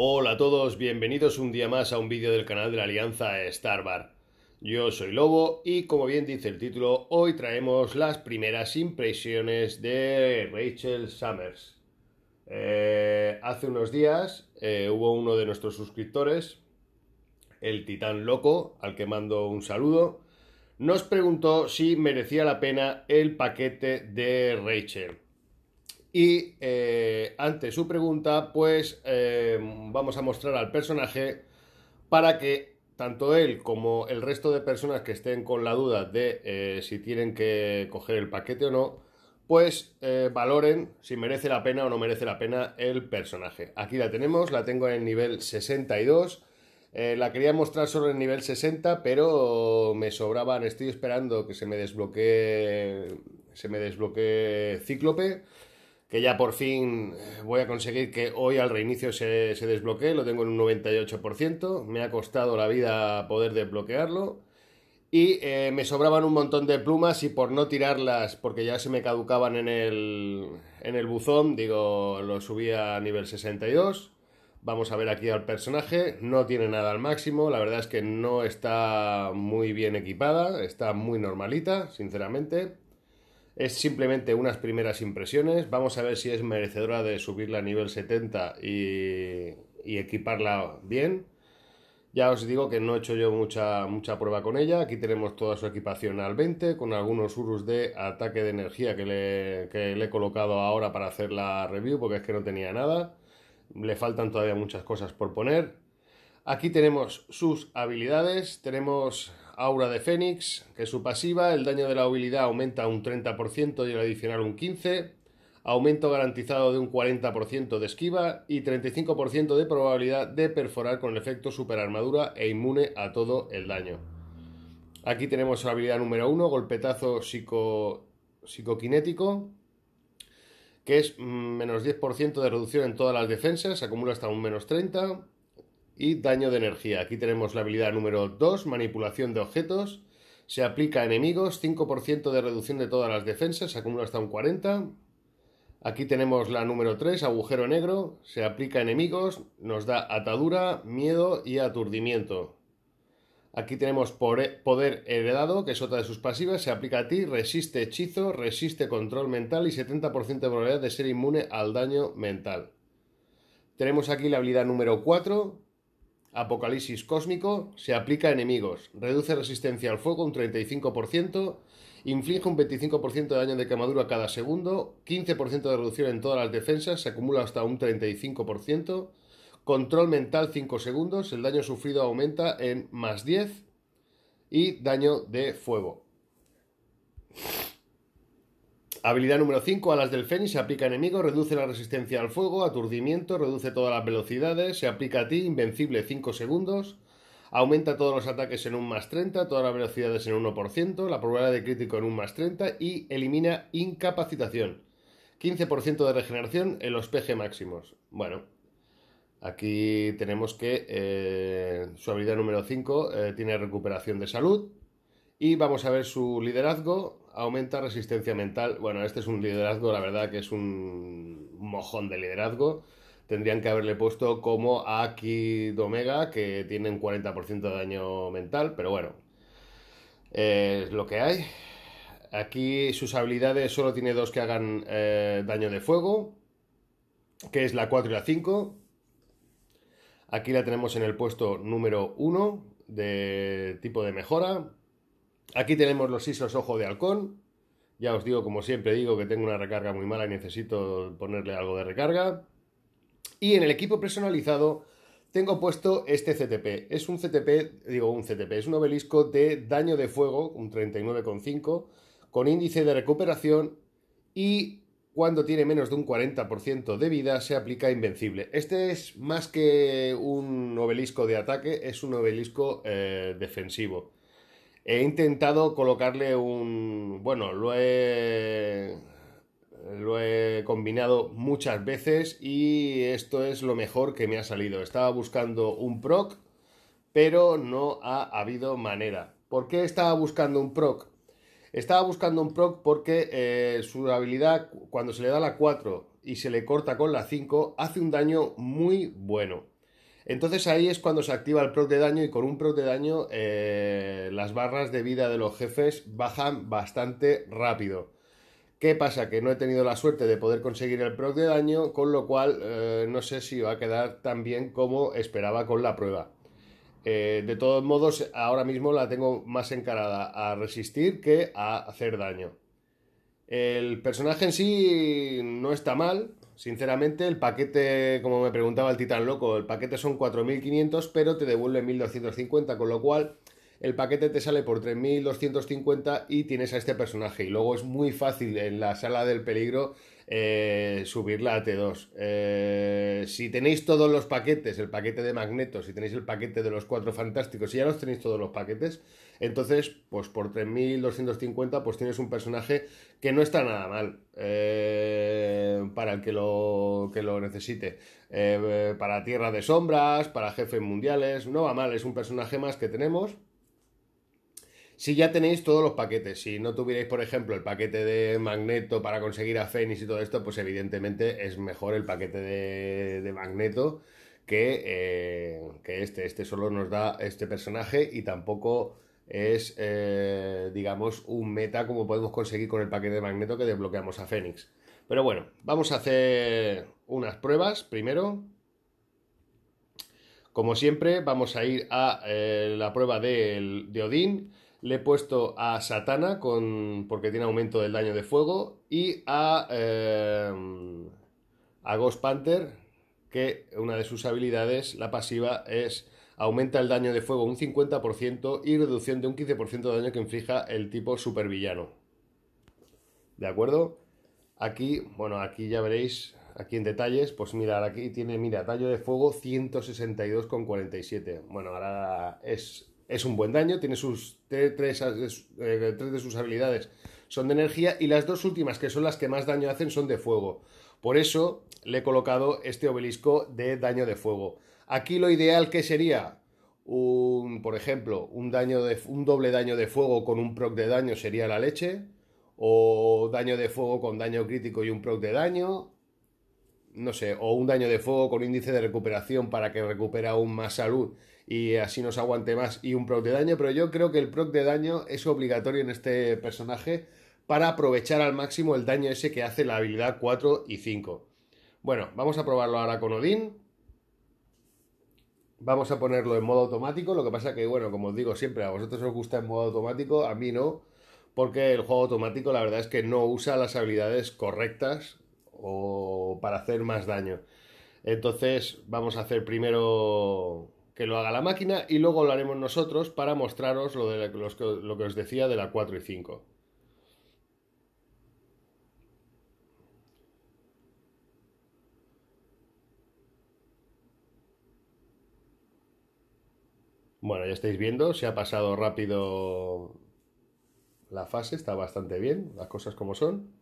Hola a todos, bienvenidos un día más a un vídeo del canal de la Alianza Starbar. Yo soy Lobo y como bien dice el título, hoy traemos las primeras impresiones de Rachel Summers. Eh, hace unos días eh, hubo uno de nuestros suscriptores, el Titán Loco, al que mando un saludo, nos preguntó si merecía la pena el paquete de Rachel. Y eh, ante su pregunta, pues eh, vamos a mostrar al personaje para que tanto él como el resto de personas que estén con la duda de eh, si tienen que coger el paquete o no, pues valoren si merece la pena o no merece la pena el personaje. Aquí la tenemos, la tengo en el nivel 62. la quería mostrar solo en el nivel 60, pero me sobraban. Estoy esperando que se me desbloquee. Se me desbloquee Cíclope que ya por fin eh, voy a conseguir que hoy al reinicio se, desbloquee, lo tengo en un 98%, me ha costado la vida poder desbloquearlo y eh, me sobraban un montón de plumas y por no tirarlas, porque ya se me caducaban en el, en el buzón, digo, lo subí a nivel 62. Vamos a ver aquí al personaje, no tiene nada al máximo, la verdad es que no está muy bien equipada, está muy normalita, sinceramente. Es simplemente unas primeras impresiones. Vamos a ver si es merecedora de subirla a nivel 70 y, equiparla bien. Ya os digo que no he hecho yo mucha, mucha prueba con ella. Aquí tenemos toda su equipación al 20, con algunos urus de ataque de energía que le, que le he colocado ahora para hacer la review, porque es que no tenía nada. Le faltan todavía muchas cosas por poner. Aquí tenemos sus habilidades, tenemos Aura de Fénix, que es su pasiva, el daño de la habilidad aumenta un 30% y el adicional un 15%, aumento garantizado de un 40% de esquiva y 35% de probabilidad de perforar con el efecto superarmadura e inmune a todo el daño. Aquí tenemos la habilidad número 1, golpetazo psico, psicoquinético, que es mm, menos 10% de reducción en todas las defensas, acumula hasta un menos 30% y daño de energía. Aquí tenemos la habilidad número 2, manipulación de objetos. Se aplica a enemigos, 5% de reducción de todas las defensas, se acumula hasta un 40%. Aquí tenemos la número 3, agujero negro, se aplica a enemigos, nos da atadura, miedo y aturdimiento. Aquí tenemos poder heredado, que es otra de sus pasivas, se aplica a ti, resiste hechizo, resiste control mental y 70% de probabilidad de ser inmune al daño mental. Tenemos aquí la habilidad número 4, Apocalipsis Cósmico, se aplica a enemigos, reduce resistencia al fuego un 35%, inflige un 25% de daño de quemadura cada segundo, 15% de reducción en todas las defensas, se acumula hasta un 35%, control mental 5 segundos, el daño sufrido aumenta en más 10 y daño de fuego. Habilidad número 5, alas del Fénix, se aplica enemigo, reduce la resistencia al fuego, aturdimiento, reduce todas las velocidades, se aplica a ti, invencible 5 segundos, aumenta todos los ataques en un más 30, todas las velocidades en 1%, la probabilidad de crítico en un más 30 y elimina incapacitación. 15% de regeneración en los PG máximos. Bueno, aquí tenemos que eh, su habilidad número 5 eh, tiene recuperación de salud y vamos a ver su liderazgo aumenta resistencia mental. Bueno, este es un liderazgo, la verdad que es un mojón de liderazgo. Tendrían que haberle puesto como a Aki omega que tienen 40% de daño mental, pero bueno, eh, es lo que hay. Aquí sus habilidades solo tiene dos que hagan eh, daño de fuego, que es la 4 y la 5. Aquí la tenemos en el puesto número 1 de tipo de mejora. Aquí tenemos los ISOs ojo de halcón. Ya os digo, como siempre digo, que tengo una recarga muy mala y necesito ponerle algo de recarga. Y en el equipo personalizado tengo puesto este CTP. Es un CTP, digo un CTP, es un obelisco de daño de fuego, un 39,5, con índice de recuperación y cuando tiene menos de un 40% de vida se aplica invencible. Este es más que un obelisco de ataque, es un obelisco eh, defensivo. He intentado colocarle un... Bueno, lo he... Lo he combinado muchas veces y esto es lo mejor que me ha salido. Estaba buscando un proc, pero no ha habido manera. ¿Por qué estaba buscando un proc? Estaba buscando un proc porque eh, su habilidad, cuando se le da la 4 y se le corta con la 5, hace un daño muy bueno. Entonces ahí es cuando se activa el proc de daño y con un proc de daño eh, las barras de vida de los jefes bajan bastante rápido. ¿Qué pasa? Que no he tenido la suerte de poder conseguir el proc de daño, con lo cual eh, no sé si va a quedar tan bien como esperaba con la prueba. Eh, de todos modos, ahora mismo la tengo más encarada a resistir que a hacer daño. El personaje en sí no está mal, sinceramente. El paquete, como me preguntaba el titán loco, el paquete son 4.500, pero te devuelve 1.250, con lo cual el paquete te sale por 3.250 y tienes a este personaje. Y luego es muy fácil en la sala del peligro eh, subirla a T2. Eh, si tenéis todos los paquetes, el paquete de magnetos, si tenéis el paquete de los cuatro fantásticos, si ya los tenéis todos los paquetes, entonces, pues por 3.250, pues tienes un personaje que no está nada mal eh, para el que lo, que lo necesite. Eh, para Tierra de Sombras, para Jefes Mundiales, no va mal, es un personaje más que tenemos. Si ya tenéis todos los paquetes, si no tuvierais, por ejemplo, el paquete de Magneto para conseguir a Fénix y todo esto, pues evidentemente es mejor el paquete de, Magneto que, eh, que este. Este solo nos da este personaje y tampoco es, eh, digamos, un meta como podemos conseguir con el paquete de magneto que desbloqueamos a Fénix. Pero bueno, vamos a hacer unas pruebas primero. Como siempre, vamos a ir a eh, la prueba de, Odín. Le he puesto a Satana con, porque tiene aumento del daño de fuego. Y a, eh, a Ghost Panther, que una de sus habilidades, la pasiva, es aumenta el daño de fuego un 50% y reducción de un 15% de daño que inflija el tipo supervillano. ¿De acuerdo? Aquí, bueno, aquí ya veréis, aquí en detalles, pues mira aquí tiene, mira, daño de fuego 162,47. Bueno, ahora es, es un buen daño, tiene sus eh, tres de sus habilidades son de energía y las dos últimas, que son las que más daño hacen, son de fuego. Por eso le he colocado este obelisco de daño de fuego. Aquí lo ideal que sería un, por ejemplo, un, daño de, un doble daño de fuego con un proc de daño sería la leche, o daño de fuego con daño crítico y un proc de daño, no sé, o un daño de fuego con índice de recuperación para que recupera aún más salud y así nos aguante más y un proc de daño, pero yo creo que el proc de daño es obligatorio en este personaje para aprovechar al máximo el daño ese que hace la habilidad 4 y 5. Bueno, vamos a probarlo ahora con Odín. Vamos a ponerlo en modo automático, lo que pasa que, bueno, como os digo siempre, a vosotros os gusta en modo automático, a mí no, porque el juego automático la verdad es que no usa las habilidades correctas o para hacer más daño. Entonces vamos a hacer primero que lo haga la máquina y luego lo haremos nosotros para mostraros lo, lo que os decía de la 4 y 5. Bueno, ya estáis viendo, se ha pasado rápido la fase, está bastante bien, las cosas como son.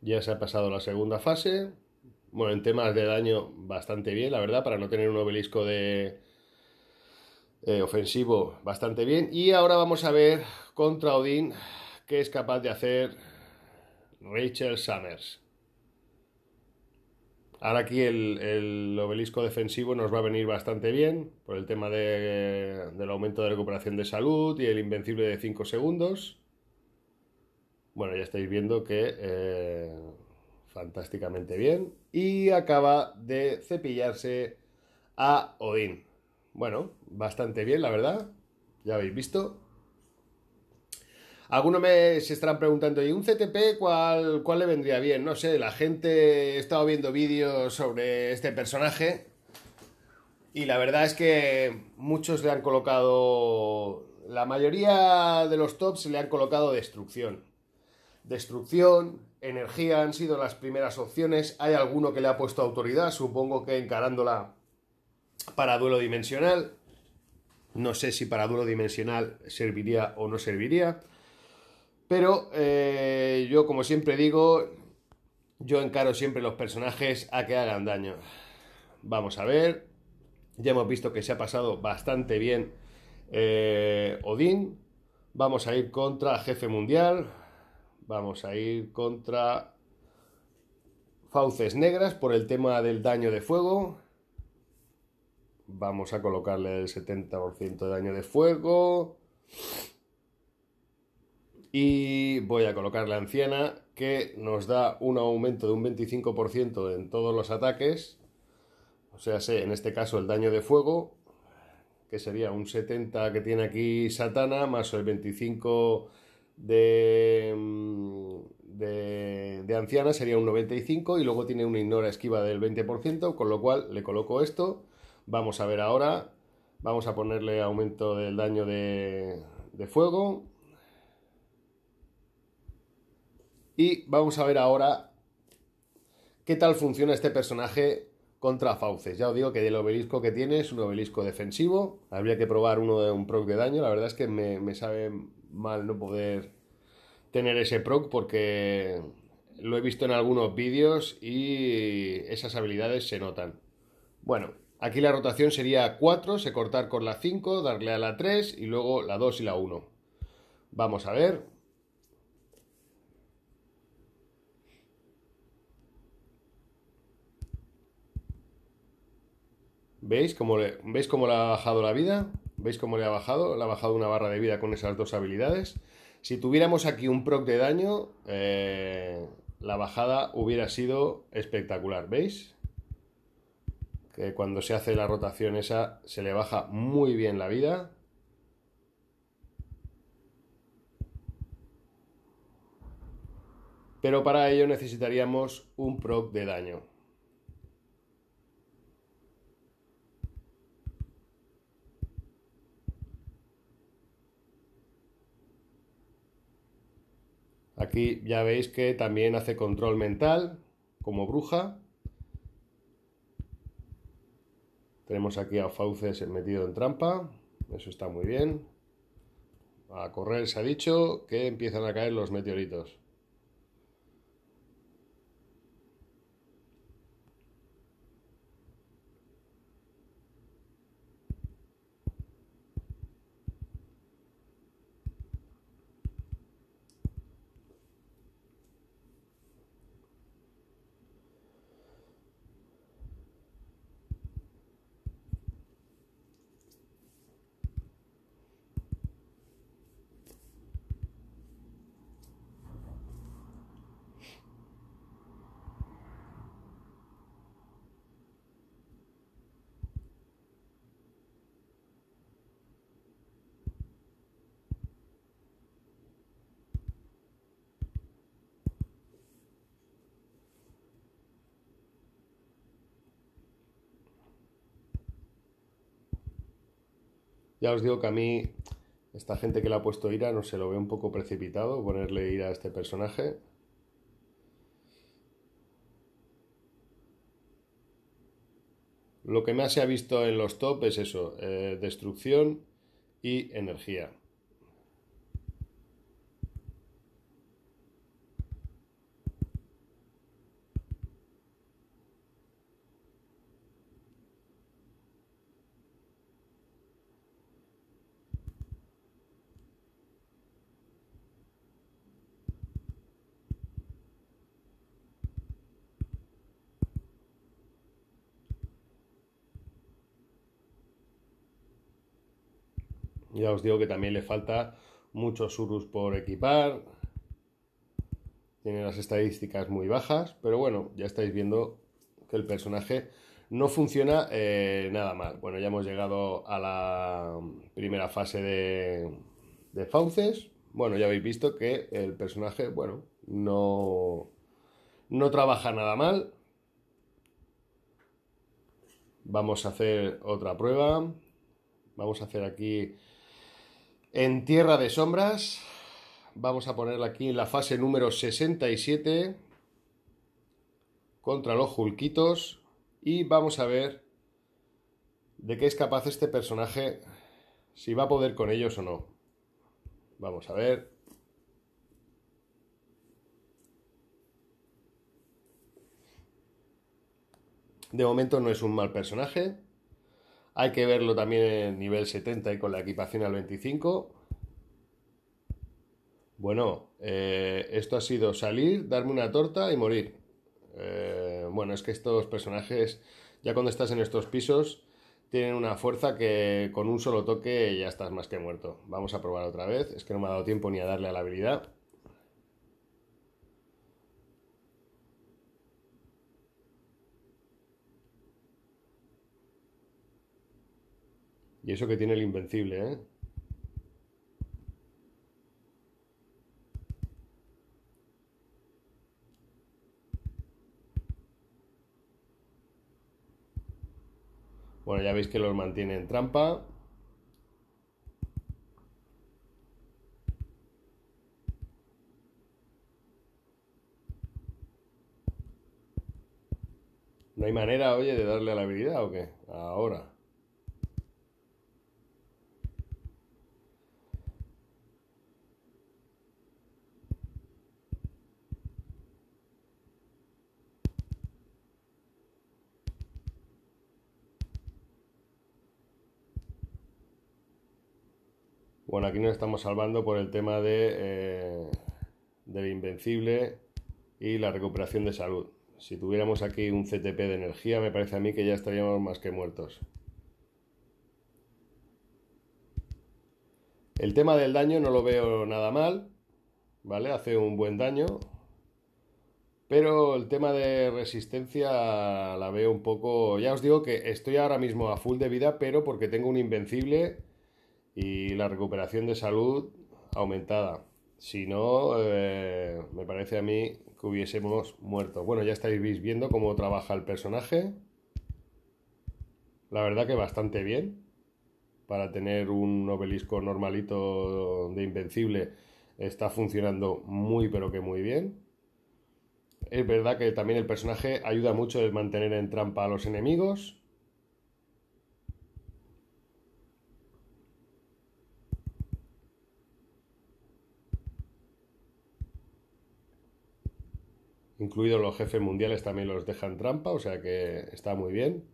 Ya se ha pasado la segunda fase. Bueno, en temas de daño bastante bien, la verdad, para no tener un obelisco de, eh, ofensivo bastante bien. Y ahora vamos a ver contra Odín qué es capaz de hacer Rachel Summers. Ahora aquí el, obelisco defensivo nos va a venir bastante bien por el tema del aumento de recuperación de salud y el invencible de 5 segundos. Bueno, ya estáis viendo que eh, fantásticamente bien. Y acaba de cepillarse a Odín. Bueno, bastante bien, la verdad. Ya habéis visto. Algunos me se estarán preguntando, ¿y un CTP cuál, le vendría bien? No sé, la gente, he estado viendo vídeos sobre este personaje y la verdad es que muchos le han colocado, la mayoría de los tops le han colocado destrucción. Destrucción, energía han sido las primeras opciones, hay alguno que le ha puesto autoridad, supongo que encarándola para duelo dimensional. No sé si para duelo dimensional serviría o no serviría. Pero eh, yo, como siempre digo, yo encaro siempre los personajes a que hagan daño. Vamos a ver. Ya hemos visto que se ha pasado bastante bien eh, Odín. Vamos a ir contra Jefe Mundial. Vamos a ir contra Fauces Negras por el tema del daño de fuego. Vamos a colocarle el 70% de daño de fuego. Y voy a colocar la anciana, que nos da un aumento de un 25% en todos los ataques. O sea, sé, en este caso el daño de fuego, que sería un 70 que tiene aquí Satana, más el 25 mm, de, de, anciana sería un 95 y luego tiene una ignora esquiva del 20%, con lo cual le coloco esto Vamos a ver ahora. Vamos a ponerle aumento del daño de, fuego. Y vamos a ver ahora qué tal funciona este personaje contra Fauces. Ya os digo que el obelisco que tiene es un obelisco defensivo. Habría que probar uno de un proc de daño. La verdad es que me, me sabe mal no poder tener ese proc porque lo he visto en algunos vídeos y esas habilidades se notan. Bueno, Aquí la rotación sería 4, se cortar con la 5, darle a la 3 y luego la 2 y la 1. Vamos a ver. ¿Veis cómo, le, ¿Veis cómo ha bajado la vida? ¿Veis cómo le ha bajado? Le ha bajado una barra de vida con esas dos habilidades. Si tuviéramos aquí un proc de daño, eh, la bajada hubiera sido espectacular, ¿veis? que cuando se hace la rotación esa se le baja muy bien la vida. Pero para ello necesitaríamos un proc de daño. Aquí ya veis que también hace control mental como bruja. Tenemos aquí a Fauces metido en trampa. Eso está muy bien. A correr se ha dicho que empiezan a caer los meteoritos. Ya os digo que a mí, esta gente que le ha puesto ira, no se lo ve un poco precipitado ponerle ira a este personaje. Lo que más se ha visto en los top es eso, eh, destrucción y energía. Ya os digo que también le falta muchos Urus por equipar. Tiene las estadísticas muy bajas, pero bueno, ya estáis viendo que el personaje no funciona eh, nada mal. Bueno, ya hemos llegado a la primera fase de, fauces. Bueno, ya habéis visto que el personaje, bueno, no, no trabaja nada mal. Vamos a hacer otra prueba. Vamos a hacer aquí en Tierra de Sombras. Vamos a ponerla aquí en la fase número 67 contra los Julquitos y vamos a ver de qué es capaz este personaje, si va a poder con ellos o no. Vamos a ver. De momento no es un mal personaje. Hay que verlo también en nivel 70 y con la equipación al 25. Bueno, eh, esto ha sido salir, darme una torta y morir. Eh, bueno, es que estos personajes, ya cuando estás en estos pisos, tienen una fuerza que con un solo toque ya estás más que muerto. Vamos a probar otra vez. Es que no me ha dado tiempo ni a darle a la habilidad. Y eso que tiene el invencible, ¿eh? Bueno, ya veis que los mantiene en trampa. ¿No hay manera, oye, de darle a la habilidad o qué? Ahora. Bueno, aquí nos estamos salvando por el tema de, eh, del invencible y la recuperación de salud. Si tuviéramos aquí un CTP de energía, me parece a mí que ya estaríamos más que muertos. El tema del daño no lo veo nada mal, ¿vale? Hace un buen daño. Pero el tema de resistencia la veo un poco... Ya os digo que estoy ahora mismo a full de vida, pero porque tengo un invencible y la recuperación de salud aumentada. Si no, eh, me parece a mí que hubiésemos muerto. Bueno, ya estáis viendo cómo trabaja el personaje. La verdad que bastante bien. Para tener un obelisco normalito de invencible está funcionando muy pero que muy bien. Es verdad que también el personaje ayuda mucho en mantener en trampa a los enemigos incluidos los jefes mundiales, también los dejan trampa, o sea que está muy bien.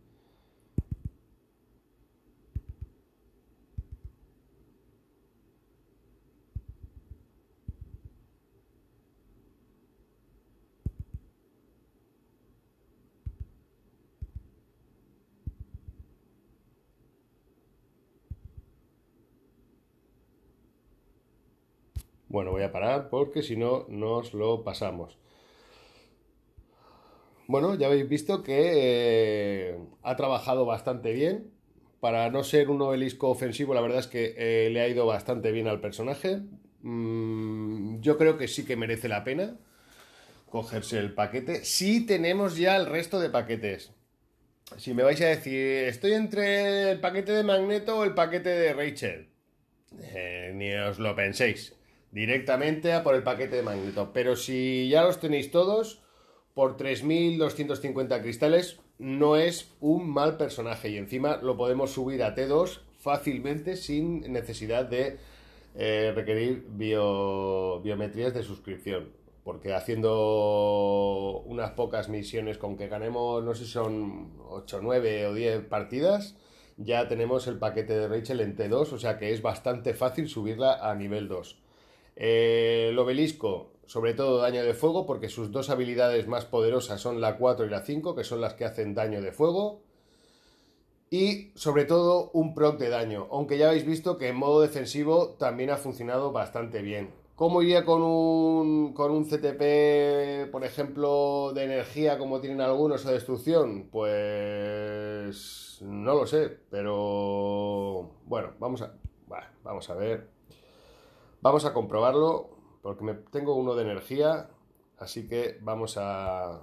Bueno, voy a parar porque si no nos lo pasamos. Bueno, ya habéis visto que eh, ha trabajado bastante bien. Para no ser un obelisco ofensivo, la verdad es que eh, le ha ido bastante bien al personaje. Mm, yo creo que sí que merece la pena cogerse el paquete. Sí tenemos ya el resto de paquetes. Si me vais a decir, estoy entre el paquete de Magneto o el paquete de Rachel. Eh, ni os lo penséis. Directamente a por el paquete de Magneto. Pero si ya los tenéis todos, por 3.250 cristales no es un mal personaje y encima lo podemos subir a T2 fácilmente sin necesidad de eh, requerir bio, biometrías de suscripción. Porque haciendo unas pocas misiones con que ganemos, no sé si son 8, 9 o 10 partidas, ya tenemos el paquete de Rachel en T2, o sea que es bastante fácil subirla a nivel 2. Eh, el obelisco, sobre todo daño de fuego, porque sus dos habilidades más poderosas son la 4 y la 5, que son las que hacen daño de fuego. Y sobre todo un proc de daño, aunque ya habéis visto que en modo defensivo también ha funcionado bastante bien. ¿Cómo iría con un, con un CTP, por ejemplo, de energía como tienen algunos o destrucción? Pues no lo sé, pero bueno, vamos a, bueno, vamos a ver. Vamos a comprobarlo porque tengo uno de energía, así que vamos a,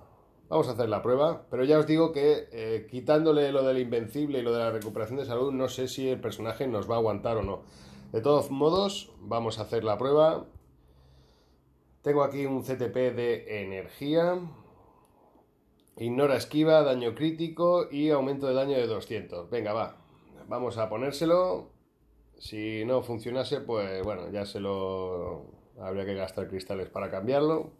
vamos a hacer la prueba. Pero ya os digo que eh, quitándole lo del invencible y lo de la recuperación de salud, no sé si el personaje nos va a aguantar o no. De todos modos, vamos a hacer la prueba. Tengo aquí un CTP de energía. Ignora esquiva, daño crítico y aumento de daño de 200. Venga, va. Vamos a ponérselo. Si no funcionase, pues bueno, ya se lo habría que gastar cristales para cambiarlo.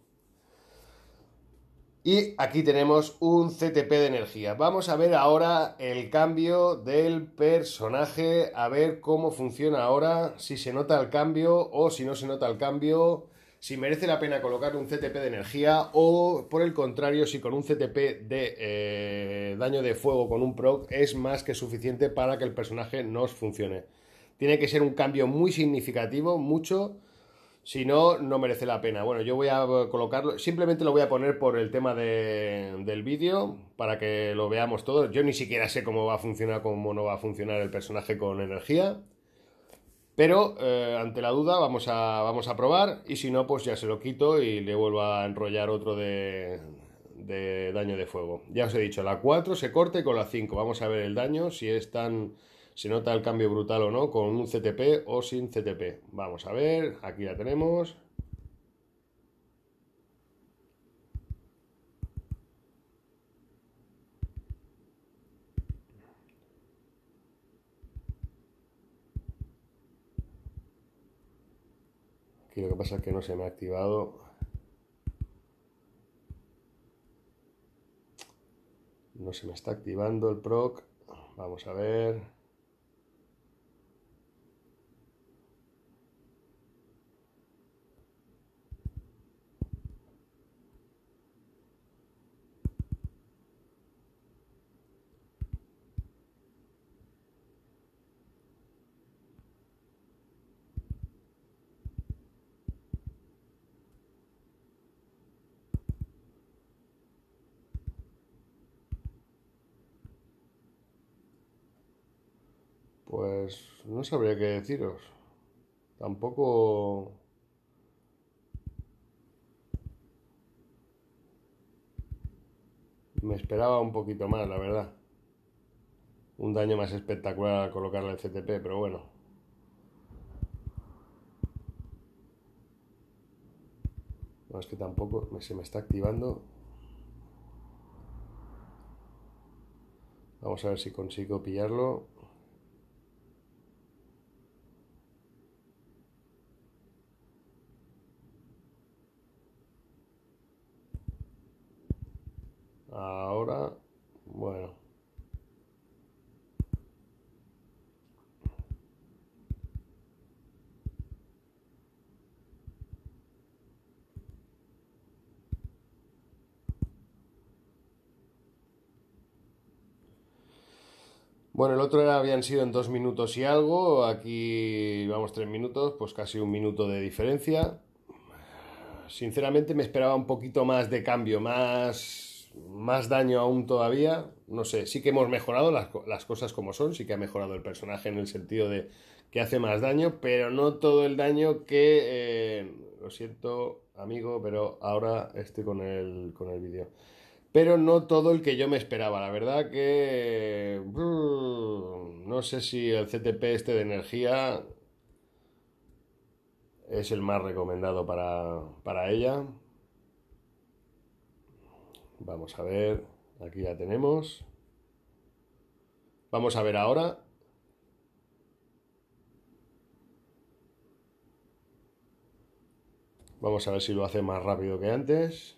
Y aquí tenemos un CTP de energía. Vamos a ver ahora el cambio del personaje, a ver cómo funciona ahora, si se nota el cambio o si no se nota el cambio, si merece la pena colocar un CTP de energía o por el contrario, si con un CTP de eh, daño de fuego con un proc es más que suficiente para que el personaje nos funcione. Tiene que ser un cambio muy significativo, mucho, si no, no merece la pena. Bueno, yo voy a eh, colocarlo. Simplemente lo voy a poner por el tema del vídeo para que lo veamos todo. Yo ni siquiera sé cómo va a funcionar, cómo no va a funcionar el personaje con energía. Pero eh, ante la duda vamos a, vamos a probar y si no, pues ya se lo quito y le vuelvo a enrollar otro de, de daño de fuego. Ya os he dicho, la 4 se corte con la 5. Vamos a ver el daño, si es tan se nota el cambio brutal o no con un CTP o sin CTP. Vamos a ver, aquí la tenemos. Aquí lo que pasa es que no se me ha activado. No se me está activando el PROC. Vamos a ver. Pues no sabría qué deciros. Tampoco... Me esperaba un poquito más, la verdad. Un daño más espectacular al colocarle el CTP, pero bueno. No, es que tampoco se me está activando. Vamos a ver si consigo pillarlo. Ahora, bueno. Bueno, el otro era, habían sido en dos minutos y algo, aquí vamos tres minutos, pues casi un minuto de diferencia. Sinceramente me esperaba un poquito más de cambio, más más daño aún todavía. No sé, sí que hemos mejorado las, cosas como son, sí que ha mejorado el personaje en el sentido de que hace más daño, pero no todo el daño que... Eh, lo siento, amigo, pero ahora estoy con el, con el vídeo. Pero no todo el que yo me esperaba. La verdad que... Mm, no sé si el CTP este de energía es el más recomendado para ella. Vamos a ver, aquí ya tenemos. Vamos a ver ahora. Vamos a ver si lo hace más rápido que antes.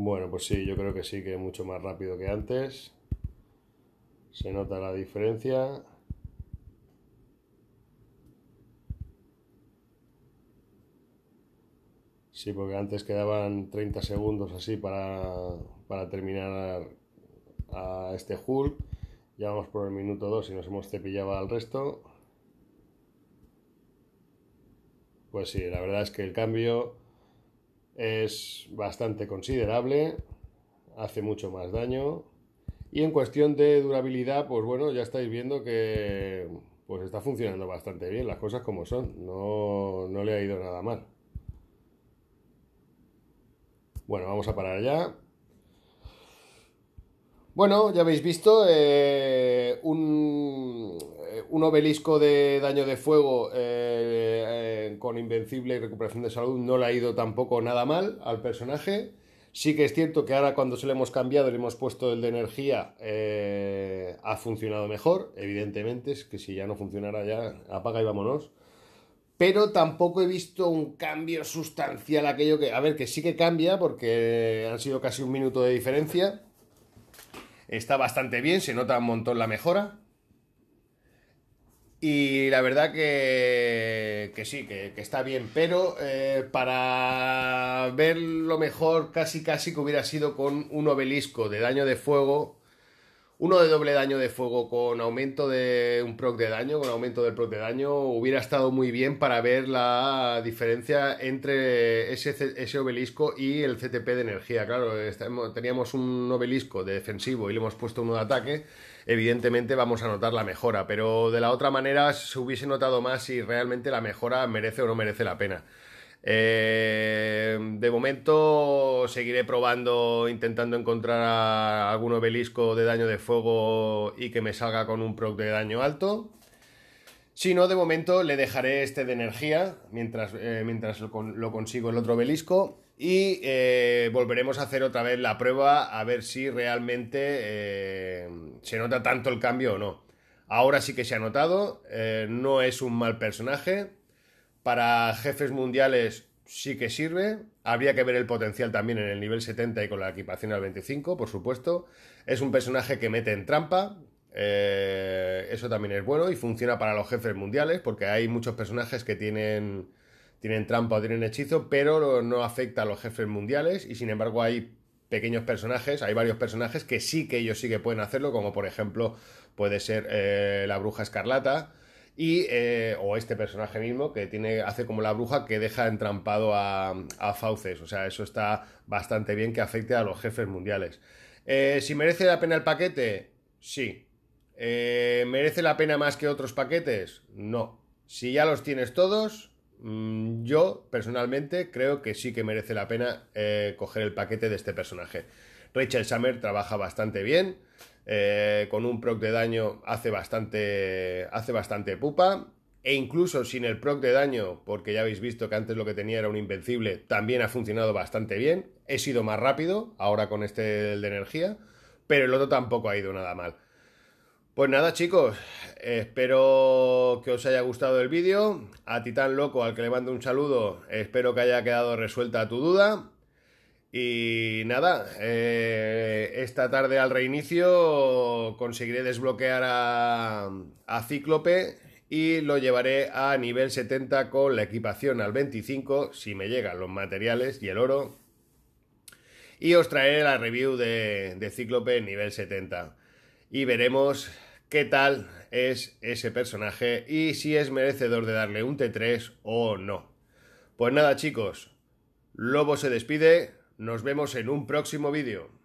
Bueno, pues sí, yo creo que sí, que es mucho más rápido que antes. Se nota la diferencia. Sí, porque antes quedaban 30 segundos así para, para terminar a este Hulk. Ya vamos por el minuto 2 y nos hemos cepillado al resto. Pues sí, la verdad es que el cambio es bastante considerable, hace mucho más daño. Y en cuestión de durabilidad, pues bueno, ya estáis viendo que pues está funcionando bastante bien, las cosas como son, no, no le ha ido nada mal. Bueno, vamos a parar ya. Bueno, ya habéis visto eh, un, un obelisco de daño de fuego eh, eh, con invencible y recuperación de salud no le ha ido tampoco nada mal al personaje. Sí que es cierto que ahora cuando se le hemos cambiado, le hemos puesto el de energía, eh, ha funcionado mejor, evidentemente, es que si ya no funcionara ya, apaga y vámonos. Pero tampoco he visto un cambio sustancial aquello que... A ver, que sí que cambia porque han sido casi un minuto de diferencia. Está bastante bien, se nota un montón la mejora. Y la verdad que, sí, que, está bien, pero eh, para ver lo mejor casi casi que hubiera sido con un obelisco de daño de fuego uno de doble daño de fuego con aumento de un proc de daño, con aumento del proc de daño, hubiera estado muy bien para ver la diferencia entre ese, obelisco y el CTP de energía. Claro, teníamos un obelisco de defensivo y le hemos puesto uno de ataque, evidentemente vamos a notar la mejora, pero de la otra manera se hubiese notado más si realmente la mejora merece o no merece la pena. Eh, de momento seguiré probando, intentando encontrar algún obelisco de daño de fuego y que me salga con un proc de daño alto. Si no, de momento le dejaré este de energía mientras, eh, mientras lo, consigo el otro obelisco. Y eh, volveremos a hacer otra vez la prueba a ver si realmente se nota tanto el cambio o no. Ahora sí que se ha notado, no es un mal personaje, para jefes mundiales sí que sirve. Habría que ver el potencial también en el nivel 70 y con la equipación al 25, por supuesto. Es un personaje que mete en trampa. Eh, eso también es bueno y funciona para los jefes mundiales porque hay muchos personajes que tienen, tienen trampa o tienen hechizo, pero no afecta a los jefes mundiales y sin embargo hay pequeños personajes, hay varios personajes que sí que ellos sí que pueden hacerlo, como por ejemplo puede ser eh, la bruja escarlata, y, eh, o este personaje mismo, que tiene, hace como la bruja que deja entrampado a, Fauces. O sea, eso está bastante bien que afecte a los jefes mundiales. Eh, si merece la pena el paquete, sí. Eh, ¿Merece la pena más que otros paquetes? No. Si ya los tienes todos, mm, yo personalmente creo que sí que merece la pena coger el paquete de este personaje. Rachel Summer trabaja bastante bien. Eh, con un proc de daño hace bastante, hace bastante pupa. E incluso sin el proc de daño, porque ya habéis visto que antes lo que tenía era un invencible, también ha funcionado bastante bien. He sido más rápido, ahora con este de energía, pero el otro tampoco ha ido nada mal. Pues nada chicos, espero que os haya gustado el vídeo. A Titán Loco, al que le mando un saludo, espero que haya quedado resuelta tu duda. Y nada, eh, esta tarde al reinicio conseguiré desbloquear a, Cíclope y lo llevaré a nivel 70 con la equipación al 25 si me llegan los materiales y el oro. Y os traeré la review de, de Cíclope nivel 70 y veremos qué tal es ese personaje y si es merecedor de darle un T3 o no. Pues nada chicos, Lobo se despide, nos vemos en un próximo vídeo.